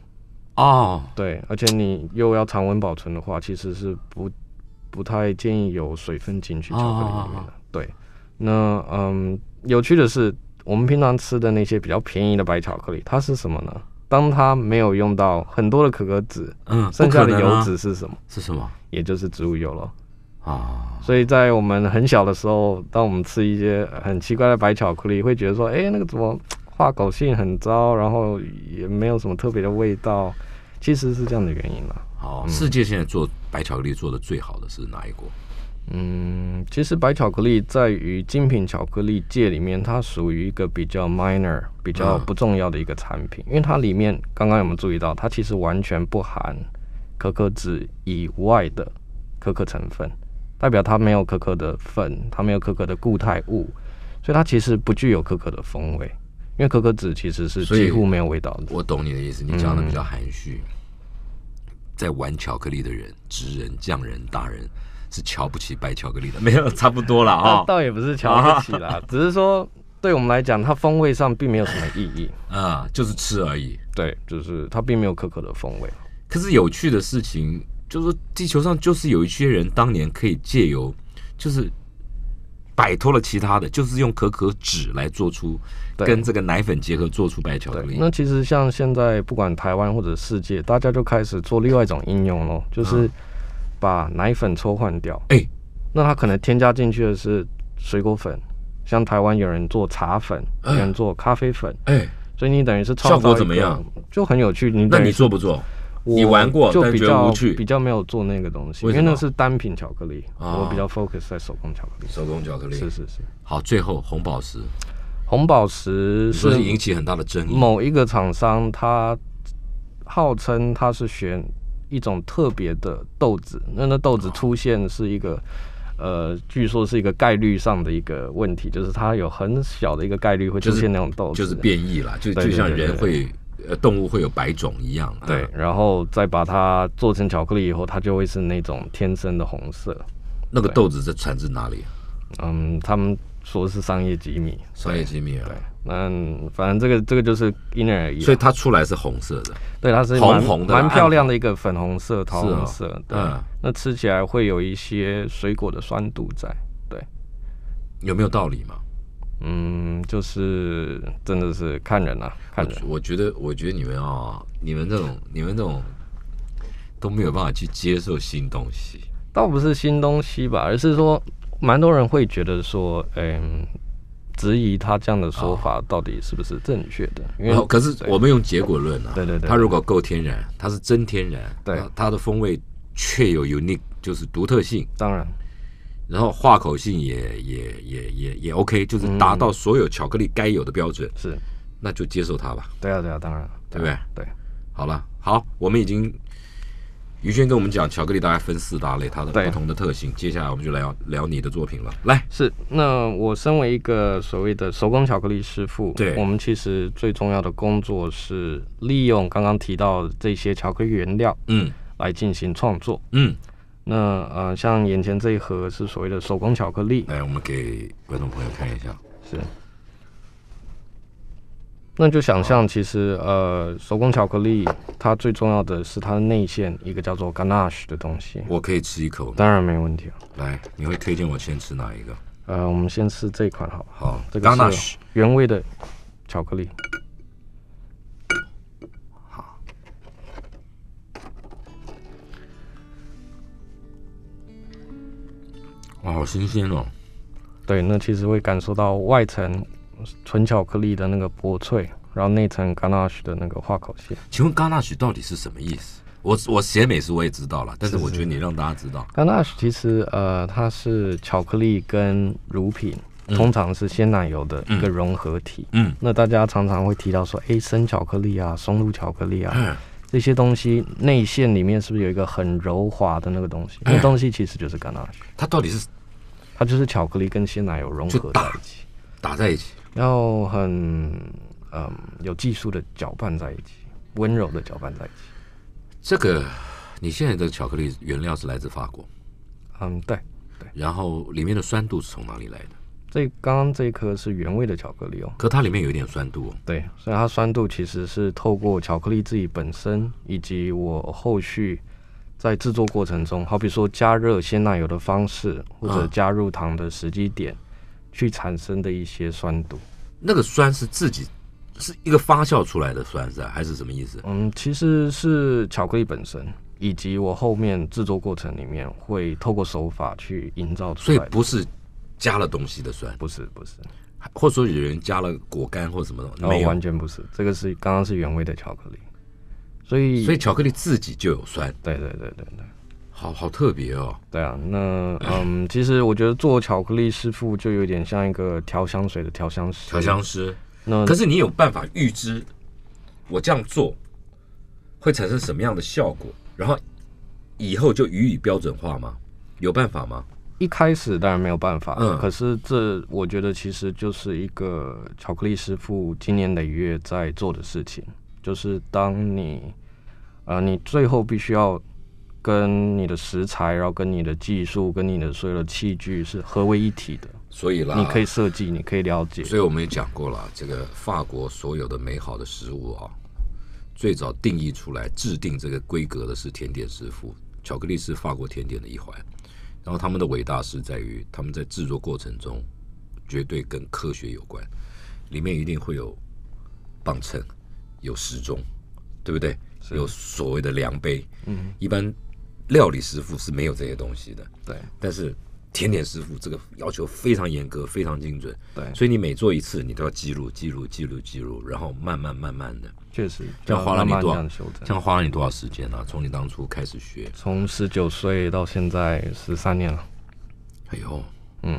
哦，对，而且你又要常温保存的话，其实是不不太建议有水分进去巧克力里面的，对，那嗯，有趣的是，我们平常吃的那些比较便宜的白巧克力，它是什么呢？当它没有用到很多的可可脂，嗯，剩下的油脂是什么？是什么？也就是植物油了啊。所以在我们很小的时候，当我们吃一些很奇怪的白巧克力，会觉得说，哎，那个怎么画口性很糟，然后也没有什么特别的味道，其实是这样的原因了。好，世界现在做白巧克力做的最好的是哪一国？嗯，其实白巧克力在于精品巧克力界里面，它属于一个比较 minor、比较不重要的一个产品，因为它里面刚刚有没有注意到，它其实完全不含可可脂以外的可可成分，代表它没有可可的粉，它没有可可的固态物，所以它其实不具有可可的风味，因为可可脂其实是几乎没有味道。的。我懂你的意思，你讲的比较含蓄，在玩巧克力的人、职人、匠人、大人。是瞧不起白巧克力的，没有，差不多了啊，倒也不是瞧不起啦，只是说对我们来讲，它风味上并没有什么意义 啊，就是吃而已。对，就是它并没有可可的风味。可是有趣的事情就是，地球上就是有一些人当年可以借由，就是摆脱了其他的，就是用可可脂来做出跟这个奶粉结合，做出白巧克力。那其实像现在不管台湾或者世界，大家就开始做另外一种应用咯，就是。把奶粉抽换掉，哎，那它可能添加进去的是水果粉，像台湾有人做茶粉，有人做咖啡粉，哎，所以你等于是效果怎么样？就很有趣。你那你做不做？我就比较比较没有做那个东西，因为那是单品巧克力，我比较 focus 在手工巧克力。手工巧克力是是是。好，最后红宝石，红宝石是引起很大的争议。某一个厂商，他号称他是选。一种特别的豆子，那那豆子出现是一个，呃，据说是一个概率上的一个问题，就是它有很小的一个概率会出现那种豆，就是变异了，就就像人会，呃，动物会有白种一样，对。然后再把它做成巧克力以后，它就会是那种天生的红色。那个豆子是产自哪里？嗯，他们说是商业机密，商业机密。对。嗯，反正这个这个就是 inner，所以它出来是红色的，对，它是红红的，蛮漂亮的一个粉红色、桃红色。嗯，那吃起来会有一些水果的酸度在，对。有没有道理嘛？嗯，就是真的是看人啊，看人。我觉得，我觉得你们啊，你们这种，你们这种都没有办法去接受新东西。倒不是新东西吧，而是说，蛮多人会觉得说，嗯。质疑他这样的说法到底是不是正确的？因为可是我们用结果论啊。对对对。他如果够天然，它是真天然。对。它的风味确有 unique，就是独特性。当然。然后化口性也也也也也 OK，就是达到所有巧克力该有的标准。是。那就接受它吧。对啊对啊，当然，对不对？对。好了，好，我们已经。于轩跟我们讲，巧克力大概分四大类，它的不同的特性。接下来我们就来聊聊你的作品了。来，是那我身为一个所谓的手工巧克力师傅，对，我们其实最重要的工作是利用刚刚提到这些巧克力原料，嗯，来进行创作，嗯，那呃，像眼前这一盒是所谓的手工巧克力，来，我们给观众朋友看一下，是。那就想象，其实呃，手工巧克力它最重要的是它的内馅，一个叫做 ganache 的东西。我可以吃一口当然没问题了。来，你会推荐我先吃哪一个？呃，我们先吃这一款，好好，ganache 这个原味的巧克力。好。哇，好新鲜哦！对，那其实会感受到外层。纯巧克力的那个薄脆，然后内层 ganache 的那个画口线。请问 ganache 到底是什么意思？我我写美食我也知道了，但是我觉得你让大家知道 ganache 其实呃，它是巧克力跟乳品，通常是鲜奶油的一个融合体。嗯，那大家常常会提到说，哎，生巧克力啊，松露巧克力啊，这些东西内馅里面是不是有一个很柔滑的那个东西？那东西其实就是 ganache。它到底是？它就是巧克力跟鲜奶油融合在一起，打在一起。要很嗯有技术的搅拌在一起，温柔的搅拌在一起。这个你现在的巧克力原料是来自法国？嗯，对。对。然后里面的酸度是从哪里来的？这刚刚这一颗是原味的巧克力哦。可它里面有一点酸度。哦。对，所以它酸度其实是透过巧克力自己本身，以及我后续在制作过程中，好比说加热鲜奶油的方式，或者加入糖的时机点。去产生的一些酸度，那个酸是自己是一个发酵出来的酸是还是什么意思？嗯，其实是巧克力本身，以及我后面制作过程里面会透过手法去营造出来，所以不是加了东西的酸，不是不是，或者说有人加了果干或什么的，没完全不是，这个是刚刚是原味的巧克力，所以所以巧克力自己就有酸，对对对对对。好好特别哦，对啊，那嗯，其实我觉得做巧克力师傅就有点像一个调香水的调香师，调香师。那可是你有办法预知我这样做会产生什么样的效果，然后以后就予以标准化吗？有办法吗？一开始当然没有办法，嗯，可是这我觉得其实就是一个巧克力师傅今年累月在做的事情，就是当你呃，你最后必须要。跟你的食材，然后跟你的技术，跟你的所有的器具是合为一体的。所以啦，你可以设计，你可以了解。所以我们也讲过了，这个法国所有的美好的食物啊，最早定义出来、制定这个规格的是甜点师傅。巧克力是法国甜点的一环，然后他们的伟大是在于他们在制作过程中绝对跟科学有关，里面一定会有磅秤、有时钟，对不对？有所谓的量杯，嗯，一般。料理师傅是没有这些东西的，对。但是甜点师傅这个要求非常严格，非常精准，对。所以你每做一次，你都要记录、记录、记录、记录，然后慢慢慢慢的，确实，这样花了你多，这样花了你多少时间呢？从你当初开始学，从十九岁到现在十三年了。哎呦，嗯，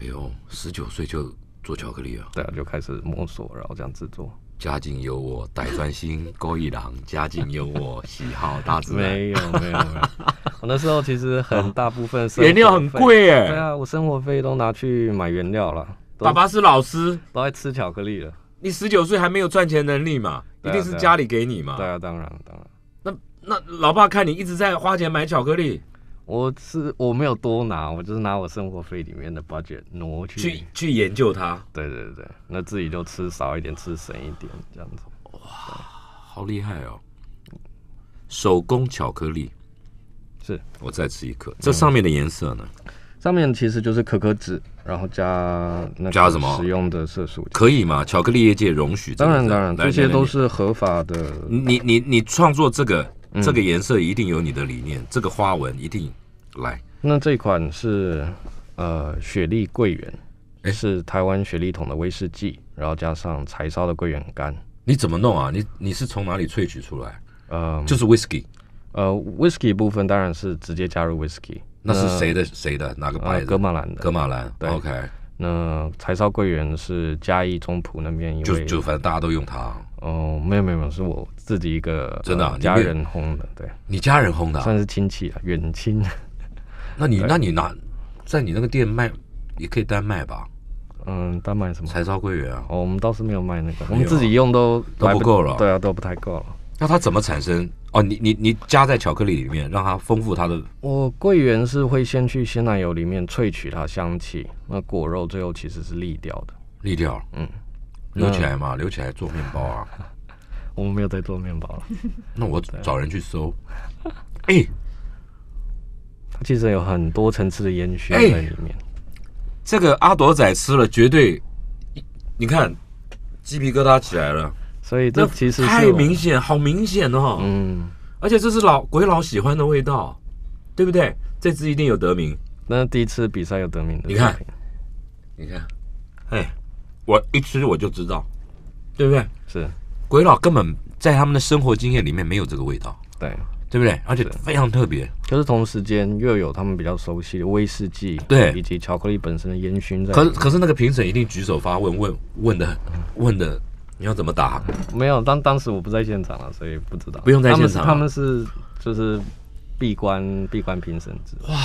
哎呦，十九岁就做巧克力啊？对，就开始摸索，然后这样制作。家境有我戴钻心，高一郎；家境有我喜好大自然。没有没有没有，那时候其实很大部分原料很贵耶。对啊，我生活费都拿去买原料了。爸爸是老师，都爱吃巧克力了。你十九岁还没有赚钱能力嘛？一定是家里给你嘛？对啊，当然当然。那那老爸看你一直在花钱买巧克力。我是我没有多拿，我就是拿我生活费里面的，budget 挪去去去研究它。对对对，那自己就吃少一点，吃省一点，这样子。哇，好厉害哦！手工巧克力，是我再吃一颗。这上面的颜色呢？上面其实就是可可脂，然后加加什么食用的色素可以吗？巧克力业界容许？当然当然，这些都是合法的。你你你创作这个。这个颜色一定有你的理念，这个花纹一定来。那这款是呃雪莉桂圆，是台湾雪莉桶的威士忌，然后加上柴烧的桂圆干。你怎么弄啊？你你是从哪里萃取出来？呃，就是 whisky。呃，whisky 部分当然是直接加入 whisky。那是谁的？谁的？哪个牌子？格马兰的。格马兰。OK。那柴烧桂圆是嘉义中埔那边，就就反正大家都用它。哦，没有没有没有，是我自己一个真的家人烘的，对，你家人烘的，算是亲戚啊，远亲。那你那你那，在你那个店卖也可以单卖吧？嗯，单卖什么？柴烧桂圆啊？哦，我们倒是没有卖那个，我们自己用都都不够了，对啊，都不太够了。那它怎么产生？哦，你你你加在巧克力里面，让它丰富它的？我桂圆是会先去鲜奶油里面萃取它香气，那果肉最后其实是沥掉的，沥掉，嗯。留起来嘛，留起来做面包啊！我们没有在做面包了。那我找人去搜。哎，它其实有很多层次的烟熏在里面。这个阿朵仔吃了绝对，你看鸡皮疙瘩起来了，所以这其实太明显，好明显哦。嗯，而且这是老鬼佬喜欢的味道，对不对？这只一定有得名，那第一次比赛有得名的。你看，你看，哎。我一吃我就知道，对不对？是鬼佬根本在他们的生活经验里面没有这个味道，对对不对？而且非常特别。可是同时间又有他们比较熟悉的威士忌，对，以及巧克力本身的烟熏。可是可是那个评审一定举手发问，问问的问的，你要怎么答？没有，当当时我不在现场了，所以不知道。不用在现场，他们是就是闭关闭关评审制。哇，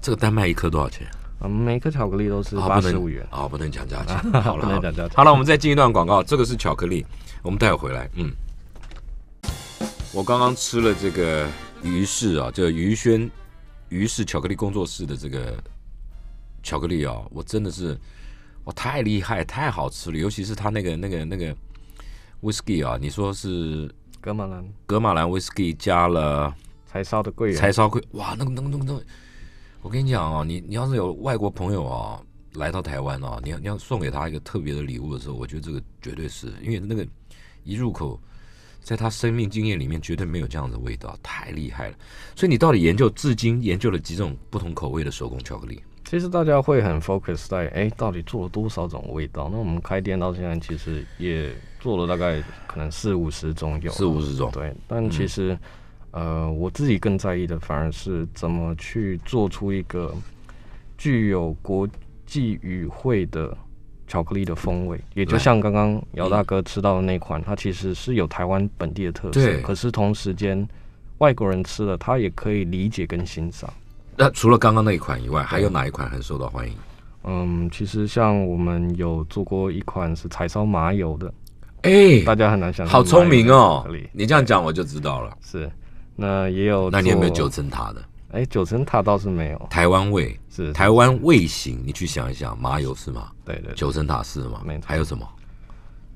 这个单卖一颗多少钱？每颗巧克力都是八十五元啊，不能讲价钱。好了，价钱。好了，我们再进一段广告。这个是巧克力，我们待会回来。嗯，我刚刚吃了这个鱼氏啊，叫鱼轩鱼氏巧克力工作室的这个巧克力啊，我真的是，哇，太厉害，太好吃了。尤其是它那个那个那个 whiskey 啊，你说是格马兰格马兰 whiskey 加了柴烧的桂圆，柴烧桂，哇，那个，那，个那，那。我跟你讲哦，你你要是有外国朋友啊来到台湾啊，你要你要送给他一个特别的礼物的时候，我觉得这个绝对是因为那个一入口，在他生命经验里面绝对没有这样的味道，太厉害了。所以你到底研究至今研究了几种不同口味的手工巧克力？其实大家会很 focus 在哎，到底做了多少种味道？那我们开店到现在其实也做了大概可能四五十种有。四五十种。对，但其实。呃，我自己更在意的反而是怎么去做出一个具有国际语汇的巧克力的风味，也就像刚刚姚大哥吃到的那款，它其实是有台湾本地的特色，可是同时间外国人吃了他也可以理解跟欣赏。那除了刚刚那一款以外，还有哪一款很受到欢迎？嗯，其实像我们有做过一款是彩烧麻油的，哎，大家很难想，好聪明哦！你这样讲我就知道了，是。那也有，那你有没有九层塔的？哎，九层塔倒是没有。台湾味是台湾味型，你去想一想，麻油是吗？对对。九层塔是吗？没错。还有什么？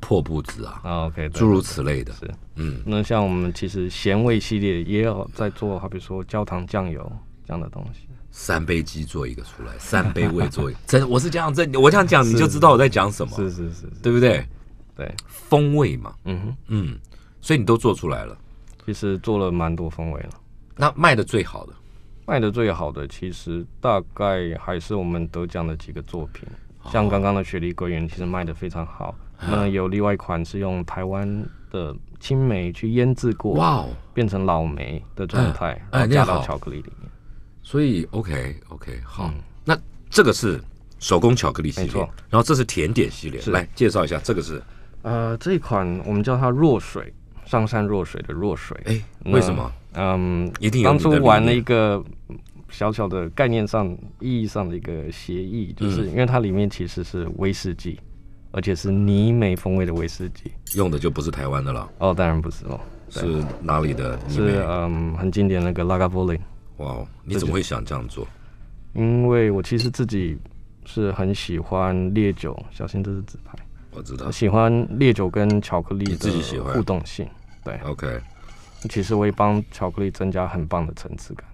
破布子啊。OK。诸如此类的。是。嗯。那像我们其实咸味系列也有在做，好比说焦糖酱油这样的东西。三杯鸡做一个出来，三杯味做一真，我是这样真，我这样讲你就知道我在讲什么。是是是。对不对？对。风味嘛。嗯哼。嗯。所以你都做出来了。其实做了蛮多风味了，那卖的最好的，卖的最好的其实大概还是我们得奖的几个作品，像刚刚的雪梨桂圆其实卖的非常好。那有另外一款是用台湾的青梅去腌制过，哇，哦，变成老梅的状态，哎，加到巧克力里面。所以 OK OK 好，那这个是手工巧克力系列，然后这是甜点系列，来介绍一下这个是，呃，这一款我们叫它弱水。上善若水的若水，哎，为什么？嗯，一定当初玩了一个小小的概念上意义上的一个协议，就是因为它里面其实是威士忌，而且是尼美风味的威士忌，用的就不是台湾的了。哦，当然不是哦，是哪里的？是嗯，很经典那个拉格波林。哇哦，你怎么会想这样做？因为我其实自己是很喜欢烈酒，小心这是自拍，我知道喜欢烈酒跟巧克力的互动性。对，OK，其实会帮巧克力增加很棒的层次感。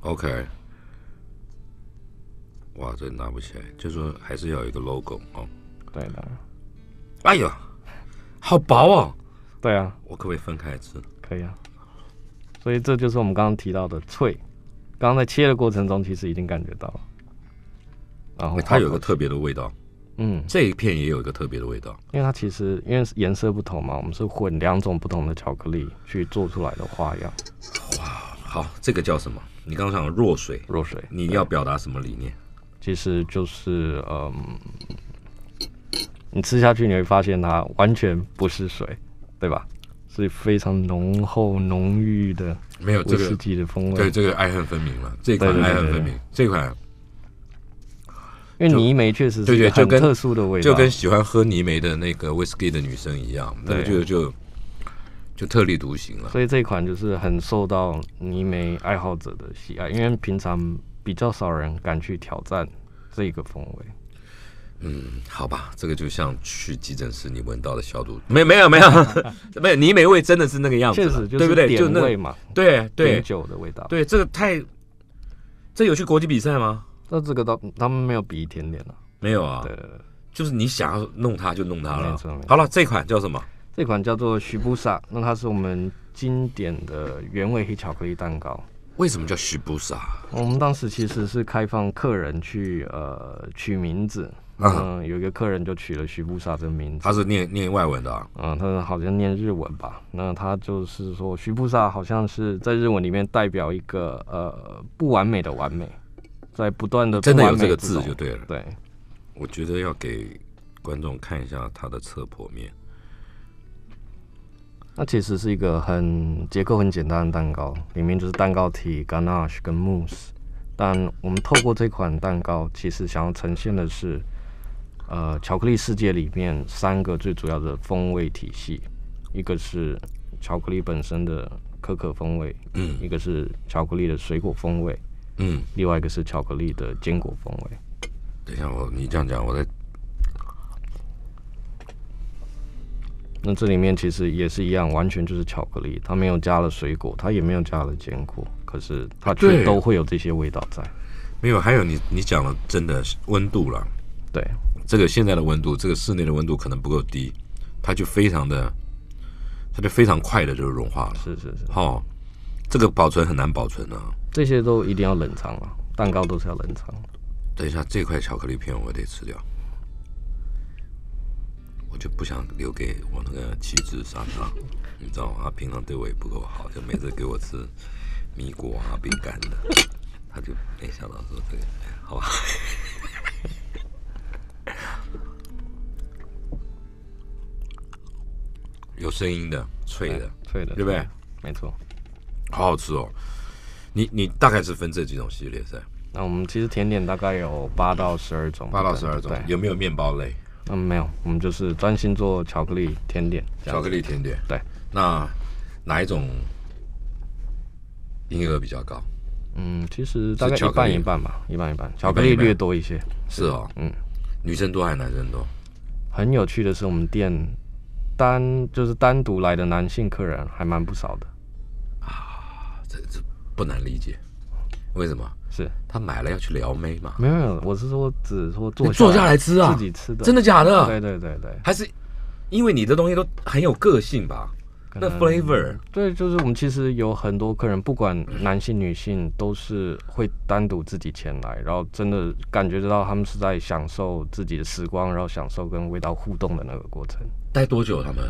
OK，哇，这拿不起来，就说还是要有一个 logo 哦。对的。哎呦，好薄哦。对啊，我可不可以分开吃？可以啊。所以这就是我们刚刚提到的脆。刚刚在切的过程中，其实已经感觉到了。然后它有个特别的味道。嗯，这一片也有一个特别的味道，因为它其实因为颜色不同嘛，我们是混两种不同的巧克力去做出来的花样。哇，好，这个叫什么？你刚刚讲弱水，弱水，你要表达什么理念？其实就是嗯，你吃下去你会发现它完全不是水，对吧？是非常浓厚浓郁的，没有这个的风味。对，这个爱恨分明了，这款爱恨分明，这款。因为泥煤确实对对，就跟特殊的味道，就跟喜欢喝泥煤的那个 whiskey 的女生一样，就就就特立独行了。所以这一款就是很受到泥煤爱好者的喜爱，因为平常比较少人敢去挑战这个风味。嗯，好吧，这个就像去急诊室，你闻到的消毒，没没有没有，没有 泥煤味，真的是那个样子，对不对？就那嘛，对对，酒的味道，对这个太，这有去国际比赛吗？那这个倒他们没有比甜点啊？没有啊，就是你想要弄它就弄它了。好了，这款叫什么？这款叫做徐布萨。那它是我们经典的原味黑巧克力蛋糕。为什么叫徐布萨？我们当时其实是开放客人去呃取名字，嗯，有一个客人就取了徐布萨这名字。他是念念外文的，啊，嗯，他好像念日文吧。那他就是说，徐布萨好像是在日文里面代表一个呃不完美的完美。在不断的真的有这个字就对了。对，我觉得要给观众看一下它的侧剖面，那其实是一个很结构很简单的蛋糕，里面就是蛋糕体、ganache 跟 mousse。但我们透过这款蛋糕，其实想要呈现的是，呃，巧克力世界里面三个最主要的风味体系，一个是巧克力本身的可可风味，一个是巧克力的水果风味。嗯，另外一个是巧克力的坚果风味。等一下，我你这样讲，我在那这里面其实也是一样，完全就是巧克力，它没有加了水果，它也没有加了坚果，可是它全都会有这些味道在。没有，还有你你讲了，真的温度了，对，这个现在的温度，这个室内的温度可能不够低，它就非常的，它就非常快的就融化了。是是是，好。这个保存很难保存啊。这些都一定要冷藏啊，蛋糕都是要冷藏。等一下，这块巧克力片我得吃掉，我就不想留给我那个妻子莎莎，你知道吗？他平常对我也不够好，就每次给我吃米果啊、饼干的，他就没想到说这个，好吧？有声音的，脆的，脆的，对不对？没错。好好吃哦！你你大概是分这几种系列噻？那我们其实甜点大概有八到十二种。八到十二种有没有面包类？嗯，没有，我们就是专心做巧克力甜点。巧克力甜点对。那哪一种营业额比较高？嗯，其实大概一半一半吧，一半一半，巧克力略多一些。是哦，嗯，女生多还是男生多？很有趣的是，我们店单就是单独来的男性客人还蛮不少的。这这不难理解，为什么？是他买了要去撩妹嘛？没有没有，我是说只说坐坐下来吃啊，自己吃的，真的假的？对对对对，还是因为你的东西都很有个性吧？那 flavor，对，就是我们其实有很多客人，不管男性女性，都是会单独自己前来，然后真的感觉得到他们是在享受自己的时光，然后享受跟味道互动的那个过程。待多久他们？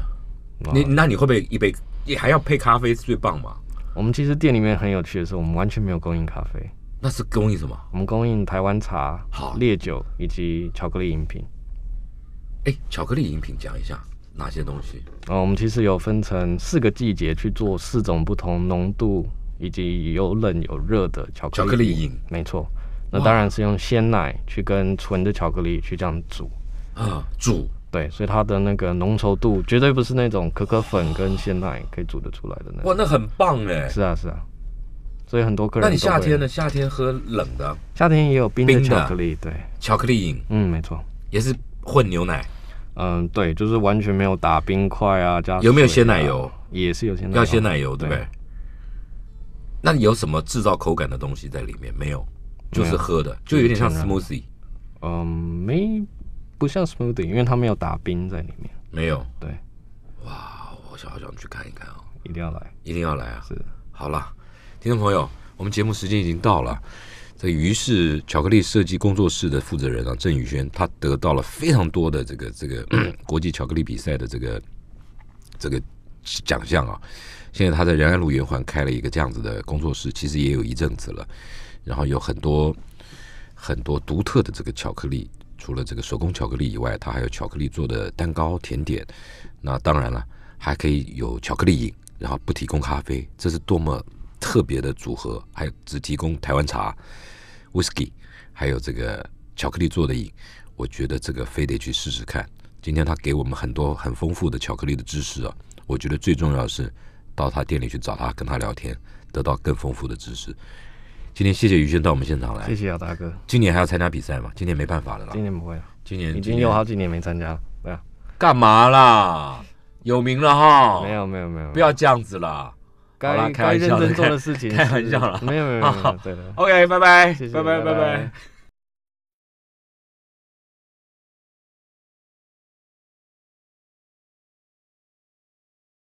你那你会不会一杯，你还要配咖啡是最棒嘛？我们其实店里面很有趣的是，我们完全没有供应咖啡。那是供应什么？我们供应台湾茶、好烈酒以及巧克力饮品。哎，巧克力饮品讲一下，哪些东西？啊，我们其实有分成四个季节去做四种不同浓度以及有冷有热的巧克力饮。没错，那当然是用鲜奶去跟纯的巧克力去这样煮。啊，煮。对，所以它的那个浓稠度绝对不是那种可可粉跟鲜奶可以煮得出来的那种。哇，那很棒哎！是啊，是啊，所以很多客人。那你夏天呢？夏天喝冷的，夏天也有冰的巧克力，对，巧克力饮。嗯，没错，也是混牛奶。嗯，对，就是完全没有打冰块啊，加有没有鲜奶油？也是有鲜，奶要鲜奶油，对不对？那有什么制造口感的东西在里面？没有，就是喝的，就有点像 smoothie。嗯，没。不像 smoothie，因为它没有打冰在里面。没有，对，哇，我好想去看一看哦。一定要来，一定要来啊！是好了，听众朋友，我们节目时间已经到了。这于是巧克力设计工作室的负责人啊，郑宇轩，他得到了非常多的这个这个 国际巧克力比赛的这个这个奖项啊。现在他在仁爱路圆环开了一个这样子的工作室，其实也有一阵子了，然后有很多很多独特的这个巧克力。除了这个手工巧克力以外，它还有巧克力做的蛋糕甜点。那当然了，还可以有巧克力饮，然后不提供咖啡，这是多么特别的组合。还只提供台湾茶、whisky，还有这个巧克力做的饮。我觉得这个非得去试试看。今天他给我们很多很丰富的巧克力的知识啊。我觉得最重要的是到他店里去找他跟他聊天，得到更丰富的知识。今天谢谢于轩到我们现场来，谢谢啊，大哥。今年还要参加比赛吗？今年没办法了啦。今年不会，今年已经有好几年没参加了。对啊，干嘛啦？有名了哈。没有没有没有，不要这样子啦。该该开真做的。事情，开玩笑啦。没有没有没有。对的。OK，拜拜，谢谢，拜拜拜拜。